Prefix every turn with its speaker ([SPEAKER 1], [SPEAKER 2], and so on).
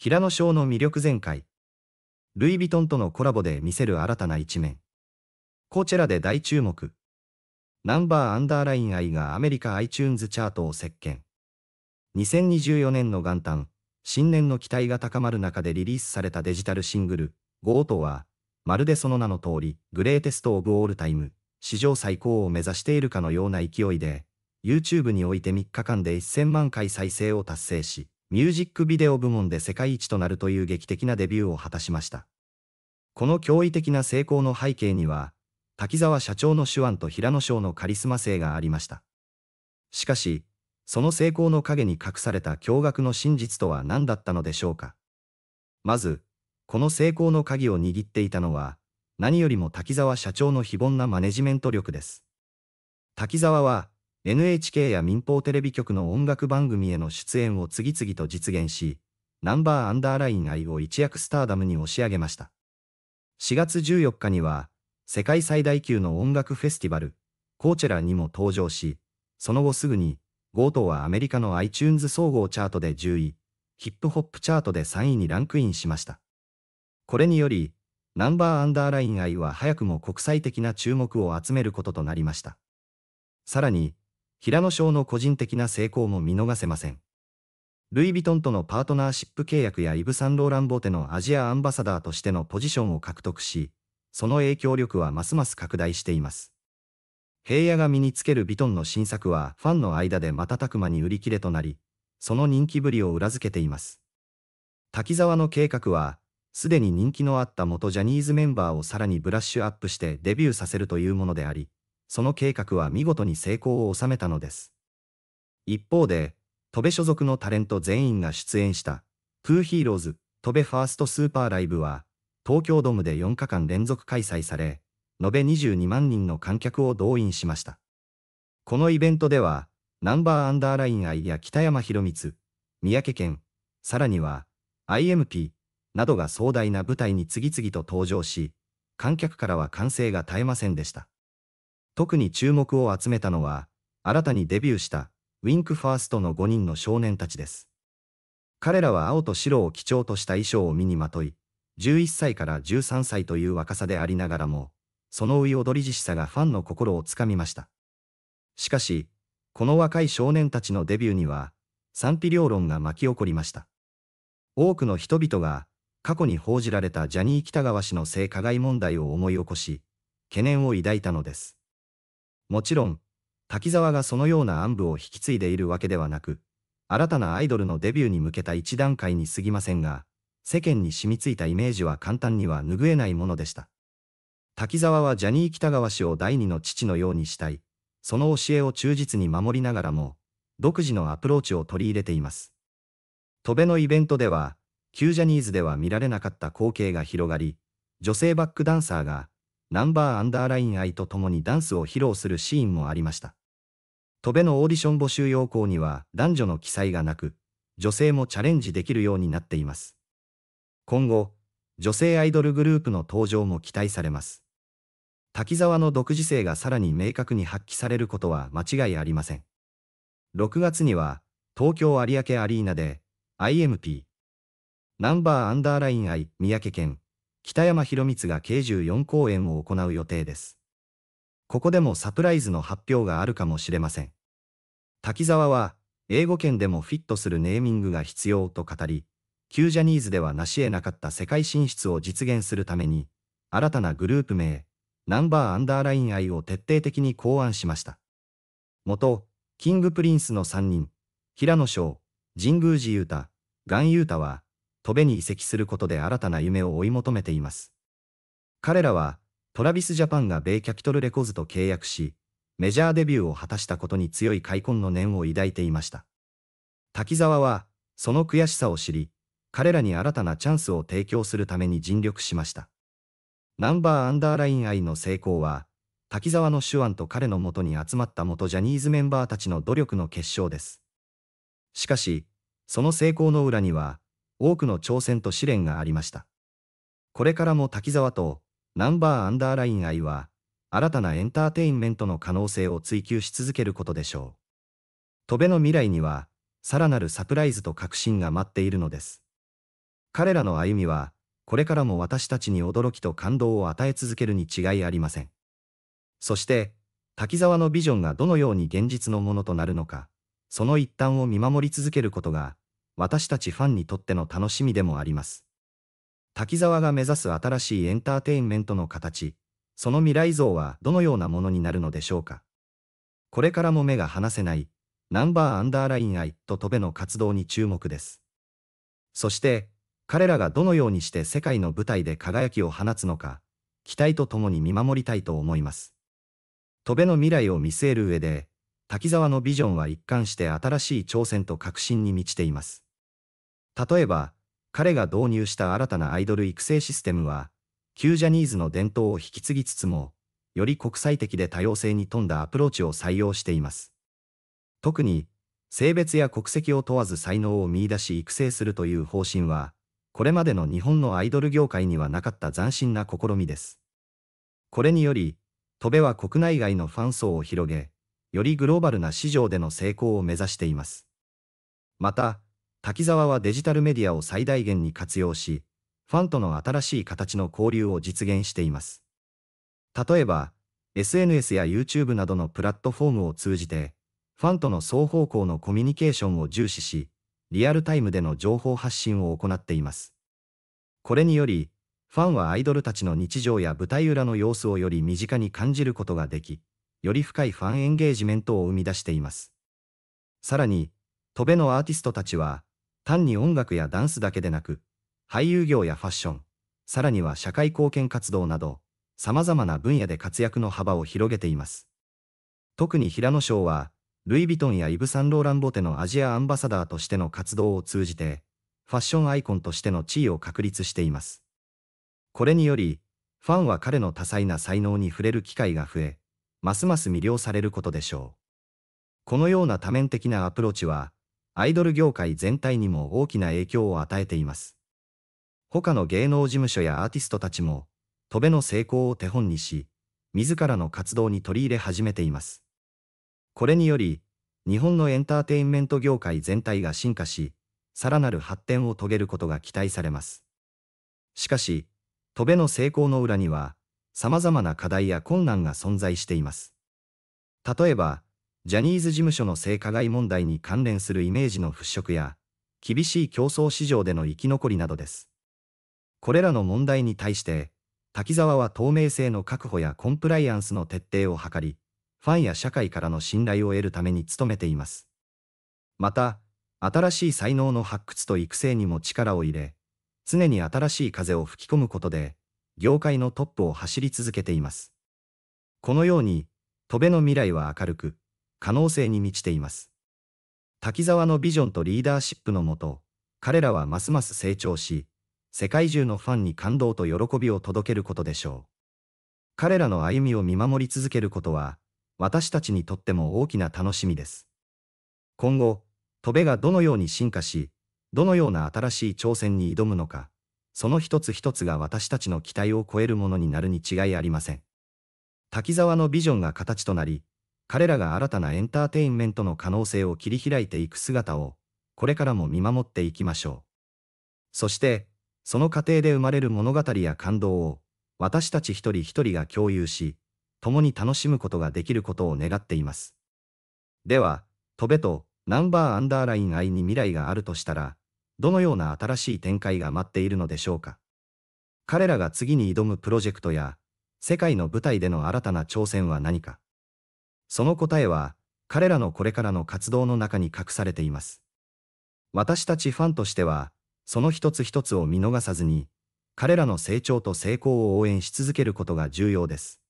[SPEAKER 1] 平野翔の魅力全開。ルイ・ヴィトンとのコラボで見せる新たな一面。コーチェラで大注目。ナンバーアンダーライン愛がアメリカ iTunes チャートを席巻。2024年の元旦、新年の期待が高まる中でリリースされたデジタルシングル、ゴートは、まるでその名の通り、グレーテスト・オブ・オールタイム、史上最高を目指しているかのような勢いで、YouTube において3日間で1000万回再生を達成し、ミュージックビデオ部門で世界一となるという劇的なデビューを果たしました。この驚異的な成功の背景には、滝沢社長の手腕と平野翔のカリスマ性がありました。しかし、その成功の陰に隠された驚愕の真実とは何だったのでしょうか。まず、この成功の鍵を握っていたのは、何よりも滝沢社長の非凡なマネジメント力です。滝沢は、NHK や民放テレビ局の音楽番組への出演を次々と実現し、ナンバーアンダーライン愛を一躍スターダムに押し上げました。4月14日には、世界最大級の音楽フェスティバル、コーチェラにも登場し、その後すぐに、ゴートはアメリカの iTunes 総合チャートで10位、ヒップホップチャートで3位にランクインしました。これにより、ナンバーアンダーライン愛は早くも国際的な注目を集めることとなりました。さらに、平野翔の個人的な成功も見逃せません。ルイ・ヴィトンとのパートナーシップ契約やイブ・サンローラン・ボーテのアジアアンバサダーとしてのポジションを獲得し、その影響力はますます拡大しています。平野が身につけるヴィトンの新作はファンの間で瞬く間に売り切れとなり、その人気ぶりを裏付けています。滝沢の計画は、すでに人気のあった元ジャニーズメンバーをさらにブラッシュアップしてデビューさせるというものであり、その計画は見事に成功を収めたのです。一方で、戸部所属のタレント全員が出演した、トゥーヒーローズ、戸部ファーストスーパーライブは、東京ドームで4日間連続開催され、延べ22万人の観客を動員しました。このイベントでは、ナンバーアンダーライン愛や北山博光、三宅健、さらには、IMP などが壮大な舞台に次々と登場し、観客からは歓声が絶えませんでした。特に注目を集めたのは、新たにデビューしたウィンクファーストの5人の少年たちです。彼らは青と白を基調とした衣装を身にまとい、11歳から13歳という若さでありながらも、その上い踊りじしさがファンの心をつかみました。しかし、この若い少年たちのデビューには、賛否両論が巻き起こりました。多くの人々が、過去に報じられたジャニー喜多川氏の性加害問題を思い起こし、懸念を抱いたのです。もちろん、滝沢がそのような暗部を引き継いでいるわけではなく、新たなアイドルのデビューに向けた一段階に過ぎませんが、世間に染みついたイメージは簡単には拭えないものでした。滝沢はジャニー北川氏を第二の父のようにしたい、その教えを忠実に守りながらも、独自のアプローチを取り入れています。戸辺のイベントでは、旧ジャニーズでは見られなかった光景が広がり、女性バックダンサーがナンバーアンダーライン愛と共にダンスを披露するシーンもありました。戸辺のオーディション募集要項には男女の記載がなく、女性もチャレンジできるようになっています。今後、女性アイドルグループの登場も期待されます。滝沢の独自性がさらに明確に発揮されることは間違いありません。6月には、東京有明アリーナで、IMP、ナンバーアンダーライン愛、三宅県、北山宏光が計14公演を行う予定です。ここでもサプライズの発表があるかもしれません。滝沢は、英語圏でもフィットするネーミングが必要と語り、旧ジャニーズでは成し得なかった世界進出を実現するために、新たなグループ名、ナンバーアンダーライン愛を徹底的に考案しました。元、キングプリンスの3人、平野翔、神宮寺勇太、ガン雄太は、戸辺に移籍することで新たな夢を追い求めています。彼らは、トラビスジャパンが米キャピトルレコーズと契約し、メジャーデビューを果たしたことに強い開墾の念を抱いていました。滝沢は、その悔しさを知り、彼らに新たなチャンスを提供するために尽力しました。ナンバーアンダーライン愛の成功は、滝沢の手腕と彼のもとに集まった元ジャニーズメンバーたちの努力の結晶です。しかし、その成功の裏には、多くの挑戦と試練がありました。これからも滝沢と、ナンバーアンダーライン愛は、新たなエンターテインメントの可能性を追求し続けることでしょう。戸辺の未来には、さらなるサプライズと確信が待っているのです。彼らの歩みは、これからも私たちに驚きと感動を与え続けるに違いありません。そして、滝沢のビジョンがどのように現実のものとなるのか、その一端を見守り続けることが、私たちファンにとっての楽しみでもあります。滝沢が目指す新しいエンターテインメントの形、その未来像はどのようなものになるのでしょうか。これからも目が離せない、ナンバーアンダーライン愛と戸ベの活動に注目です。そして、彼らがどのようにして世界の舞台で輝きを放つのか、期待とともに見守りたいと思います。戸ベの未来を見据える上で、滝沢のビジョンは一貫して新しい挑戦と革新に満ちています。例えば、彼が導入した新たなアイドル育成システムは、旧ジャニーズの伝統を引き継ぎつつも、より国際的で多様性に富んだアプローチを採用しています。特に、性別や国籍を問わず才能を見出し育成するという方針は、これまでの日本のアイドル業界にはなかった斬新な試みです。これにより、戸部は国内外のファン層を広げ、よりグローバルな市場での成功を目指しています。また、滝沢はデジタルメディアを最大限に活用し、ファンとの新しい形の交流を実現しています。例えば、SNS や YouTube などのプラットフォームを通じて、ファンとの双方向のコミュニケーションを重視し、リアルタイムでの情報発信を行っています。これにより、ファンはアイドルたちの日常や舞台裏の様子をより身近に感じることができ、より深いファンエンゲージメントを生み出しています。さらに、戸辺のアーティストたちは、単に音楽やダンスだけでなく、俳優業やファッション、さらには社会貢献活動など、様々な分野で活躍の幅を広げています。特に平野翔は、ルイ・ヴィトンやイヴ・サンローラン・ボテのアジアアンバサダーとしての活動を通じて、ファッションアイコンとしての地位を確立しています。これにより、ファンは彼の多彩な才能に触れる機会が増え、ますます魅了されることでしょう。このような多面的なアプローチは、アイドル業界全体にも大きな影響を与えています。他の芸能事務所やアーティストたちも、戸辺の成功を手本にし、自らの活動に取り入れ始めています。これにより、日本のエンターテインメント業界全体が進化し、さらなる発展を遂げることが期待されます。しかし、戸辺の成功の裏には、様々な課題や困難が存在しています。例えば、ジャニーズ事務所の性加害問題に関連するイメージの払拭や、厳しい競争市場での生き残りなどです。これらの問題に対して、滝沢は透明性の確保やコンプライアンスの徹底を図り、ファンや社会からの信頼を得るために努めています。また、新しい才能の発掘と育成にも力を入れ、常に新しい風を吹き込むことで、業界のトップを走り続けています。このように、戸辺の未来は明るく、可能性に満ちています。滝沢のビジョンとリーダーシップのもと、彼らはますます成長し、世界中のファンに感動と喜びを届けることでしょう。彼らの歩みを見守り続けることは、私たちにとっても大きな楽しみです。今後、戸辺がどのように進化し、どのような新しい挑戦に挑むのか、その一つ一つが私たちの期待を超えるものになるに違いありません。滝沢のビジョンが形となり、彼らが新たなエンターテインメントの可能性を切り開いていく姿を、これからも見守っていきましょう。そして、その過程で生まれる物語や感動を、私たち一人一人が共有し、共に楽しむことができることを願っています。では、飛べと、ナンバーアンダーライン愛に未来があるとしたら、どのような新しい展開が待っているのでしょうか。彼らが次に挑むプロジェクトや、世界の舞台での新たな挑戦は何か。その答えは、彼らのこれからの活動の中に隠されています。私たちファンとしては、その一つ一つを見逃さずに、彼らの成長と成功を応援し続けることが重要です。